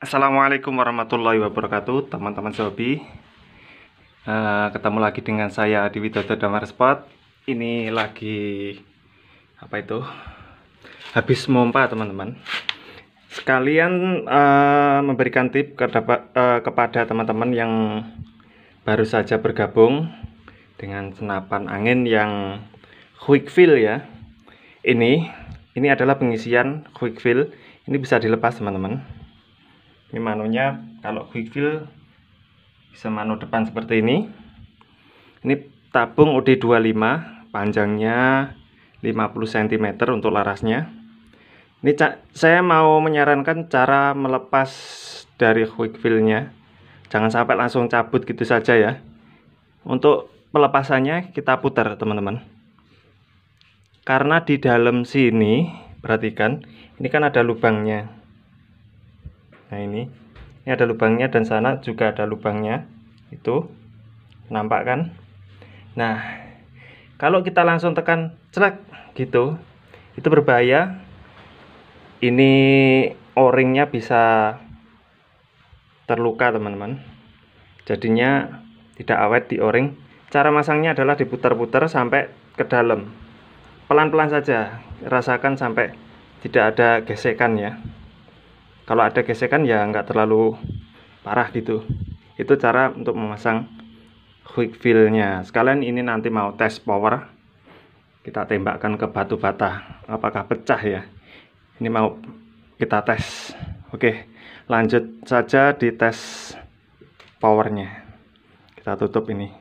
Assalamualaikum warahmatullahi wabarakatuh teman-teman sobi uh, eh, ketemu lagi dengan saya di Widodo Damar Spot ini lagi apa itu habis mompa teman-teman sekalian uh, memberikan tip kedapa, uh, kepada teman-teman yang baru saja bergabung dengan senapan angin yang quick fill ya ini ini adalah pengisian quick fill ini bisa dilepas teman-teman ini manunya kalau quick fill bisa manu depan seperti ini ini tabung OD25 panjangnya 50 cm untuk larasnya ini saya mau menyarankan cara melepas dari quick fill-nya jangan sampai langsung cabut gitu saja ya untuk pelepasannya kita putar teman-teman karena di dalam sini perhatikan ini kan ada lubangnya nah ini ini ada lubangnya dan sana juga ada lubangnya itu nampak kan nah kalau kita langsung tekan celak gitu itu berbahaya ini o-ringnya bisa terluka teman-teman jadinya tidak awet di o-ring cara masangnya adalah diputar-putar sampai ke dalam pelan-pelan saja rasakan sampai tidak ada gesekan ya kalau ada gesekan ya nggak terlalu parah gitu itu cara untuk memasang quick fill-nya sekalian ini nanti mau tes power kita tembakkan ke batu bata apakah pecah ya ini mau kita tes oke lanjut saja di tes powernya kita tutup ini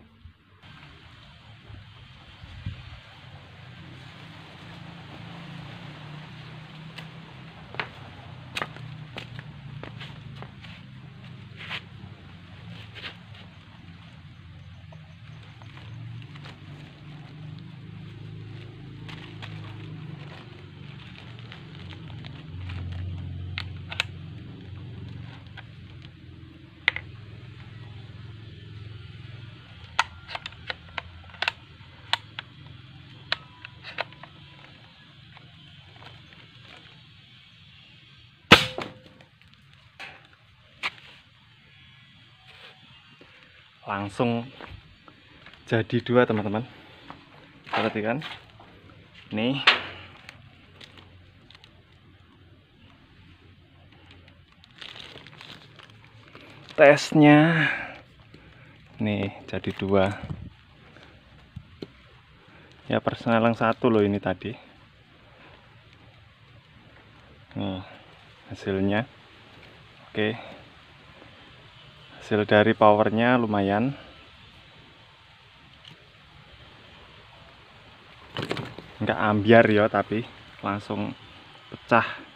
langsung jadi dua teman-teman perhatikan nih tesnya nih jadi dua ya personal yang satu loh ini tadi nih hasilnya oke hasil dari powernya lumayan nggak ambiar ya tapi langsung pecah